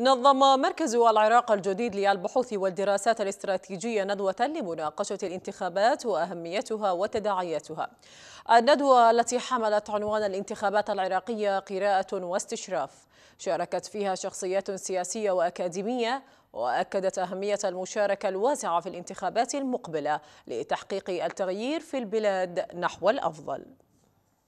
نظم مركز العراق الجديد للبحوث والدراسات الاستراتيجية ندوة لمناقشة الانتخابات وأهميتها وتداعياتها الندوة التي حملت عنوان الانتخابات العراقية قراءة واستشراف شاركت فيها شخصيات سياسية وأكاديمية وأكدت أهمية المشاركة الواسعة في الانتخابات المقبلة لتحقيق التغيير في البلاد نحو الأفضل